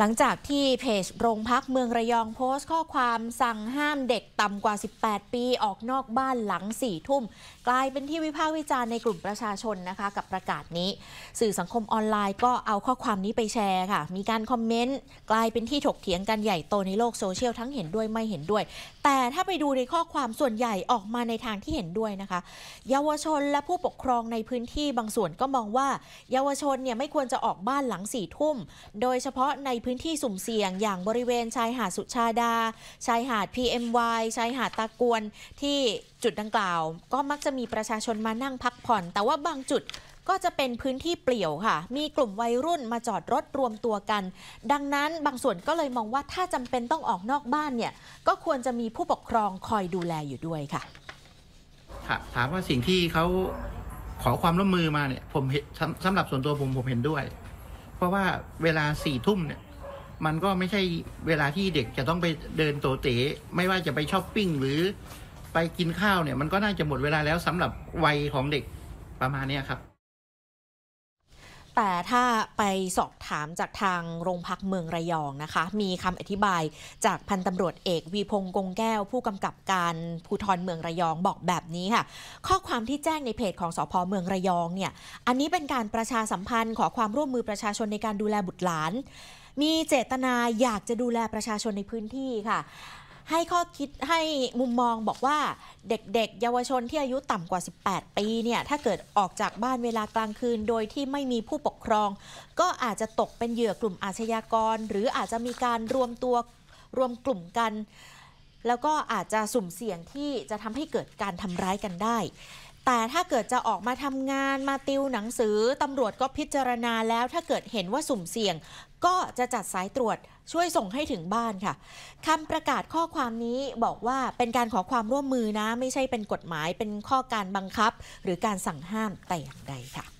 หลังจากที่เพจโรงพักเมืองระยองโพสต์ ข้อความสั่งห้ามเด็กต่ำกว่า 18 ปี ออกนอกบ้านหลัง4ทุ่ม กลายเป็นที่วิพากษ์วิจารณ์ในกลุ่มประชาชนนะคะ กับประกาศนี้ สื่อสังคมออนไลน์ก็เอาข้อความนี้ไปแชร์ค่ะ มีการคอมเมนต์ กลายเป็นที่ถกเถียงกันใหญ่โตในโลกโซเชียล ทั้งเห็นด้วยไม่เห็นด้วย แต่ถ้าไปดูในข้อความส่วนใหญ่ออกมาในทางที่เห็นด้วยนะคะ เยาวชนและผู้ปกครองในพื้นที่บางส่วนก็มองว่า เยาวชนเนี่ยไม่ควรจะออกบ้านหลังสี่ทุ่มโดยเฉพาะในพื้นที่สุ่มเสี่ยงอย่างบริเวณชายหาดสุชาดา ชายหาด PMY ชายหาดตะกวนที่จุดดังกล่าว ก็มักจะมีประชาชนมานั่งพักผ่อน แต่ว่าบางจุดก็จะเป็นพื้นที่เปลี่ยวค่ะ มีกลุ่มวัยรุ่นมาจอดรถรวมตัวกัน ดังนั้นบางส่วนก็เลยมองว่าถ้าจำเป็นต้องออกนอกบ้านเนี่ย ก็ควรจะมีผู้ปกครองคอยดูแลอยู่ด้วยค่ะ ถามว่าสิ่งที่เขาขอความร่วมมือมาเนี่ย ผมสำหรับส่วนตัวผมผมเห็นด้วย เพราะว่าเวลาสี่ทุ่มเนี่ยมันก็ไม่ใช่เวลาที่เด็กจะต้องไปเดินโตเต๋ไม่ว่าจะไปช้อปปิ้งหรือไปกินข้าวเนี่ย มันก็น่าจะหมดเวลาแล้วสำหรับวัยของเด็กประมาณนี้ครับแต่ถ้าไปสอบถามจากทางโรงพักเมืองระยองนะคะมีคำอธิบายจากพันตำรวจเอกวีพงษ์กงแก้ว ผู้กำกับการภูทรเมืองระยองบอกแบบนี้ค่ะข้อความที่แจ้งในเพจของสพเมืองระยองเนี่ยอันนี้เป็นการประชาสัมพันธ์ขอความร่วมมือประชาชนในการดูแลบุตรหลาน มีเจตนาอยากจะดูแลประชาชนในพื้นที่ค่ะให้ข้อคิดให้มุมมองบอกว่าเด็กๆ เยาวชนที่อายุต่ำกว่า 18 ปีเนี่ย ถ้าเกิดออกจากบ้านเวลากลางคืน โดยที่ไม่มีผู้ปกครอง ก็อาจจะตกเป็นเหยื่อกลุ่มอาชญากร หรืออาจจะมีการรวมตัวรวมกลุ่มกันแล้วก็อาจจะสุ่มเสี่ยงที่จะทำให้เกิดการทำร้ายกันได้ แต่ถ้าเกิดจะออกมาทำงานมาติวหนังสือตำรวจก็พิจารณาแล้ว ถ้าเกิดเห็นว่าสุ่มเสี่ยง ก็จะจัดสายตรวจช่วยส่งให้ถึงบ้านค่ะคำประกาศข้อความนี้บอกว่าเป็นการขอความร่วมมือนะ ไม่ใช่เป็นกฎหมายเป็นข้อการบังคับ หรือการสั่งห้ามแต่อย่างใดค่ะ